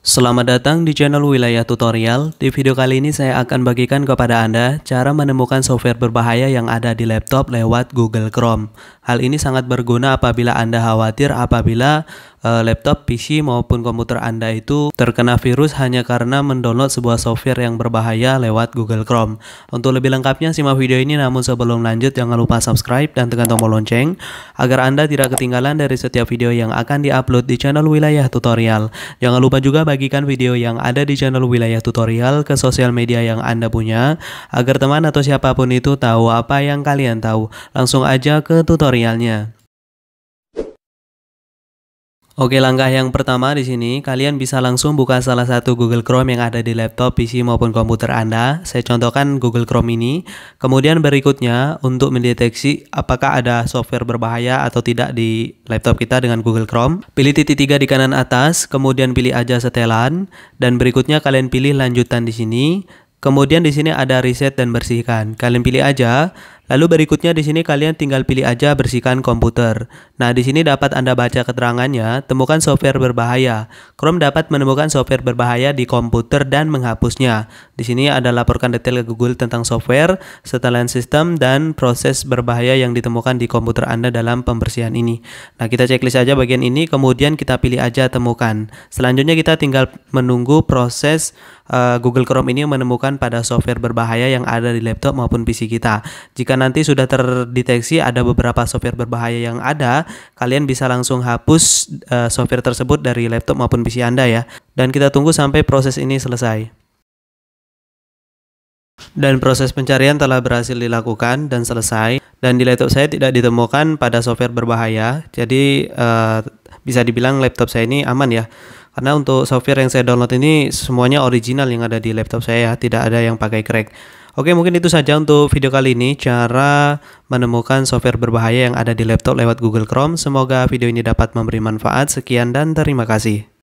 Selamat datang di channel Wilayah Tutorial. Di video kali ini saya akan bagikan kepada Anda cara menemukan software berbahaya yang ada di laptop lewat Google Chrome. Hal ini sangat berguna apabila Anda khawatir apabila uh, laptop, PC maupun komputer Anda itu terkena virus hanya karena mendownload sebuah software yang berbahaya lewat Google Chrome. Untuk lebih lengkapnya simak video ini namun sebelum lanjut jangan lupa subscribe dan tekan tombol lonceng agar Anda tidak ketinggalan dari setiap video yang akan diupload di channel Wilayah Tutorial. Jangan lupa juga bagikan video yang ada di channel Wilayah Tutorial ke sosial media yang Anda punya agar teman atau siapapun itu tahu apa yang kalian tahu. Langsung aja ke tutorialnya. Oke, langkah yang pertama di sini kalian bisa langsung buka salah satu Google Chrome yang ada di laptop, PC maupun komputer Anda. Saya contohkan Google Chrome ini. Kemudian berikutnya untuk mendeteksi apakah ada software berbahaya atau tidak di laptop kita dengan Google Chrome, pilih titik tiga di kanan atas, kemudian pilih aja setelan dan berikutnya kalian pilih lanjutan di sini. Kemudian di sini ada reset dan bersihkan. Kalian pilih aja Lalu berikutnya di sini kalian tinggal pilih aja bersihkan komputer. Nah, di sini dapat Anda baca keterangannya, temukan software berbahaya. Chrome dapat menemukan software berbahaya di komputer dan menghapusnya. Di sini ada laporkan detail ke Google tentang software, setelan sistem, dan proses berbahaya yang ditemukan di komputer Anda dalam pembersihan ini. Nah, kita checklist aja bagian ini, kemudian kita pilih aja temukan. Selanjutnya kita tinggal menunggu proses Eh, Google Chrome ini menemukan pada software berbahaya yang ada di laptop maupun PC kita. Jika nanti sudah terdeteksi ada beberapa software berbahaya yang ada, kalian bisa langsung hapus uh, software tersebut dari laptop maupun PC Anda ya. Dan kita tunggu sampai proses ini selesai. Dan proses pencarian telah berhasil dilakukan dan selesai. Dan di laptop saya tidak ditemukan pada software berbahaya. Jadi uh, bisa dibilang laptop saya ini aman ya karena untuk software yang saya download ini semuanya original yang ada di laptop saya ya tidak ada yang pakai crack Oke mungkin itu saja untuk video kali ini cara menemukan software berbahaya yang ada di laptop lewat Google Chrome. Semoga video ini dapat memberi manfaat. Sekian dan terima kasih.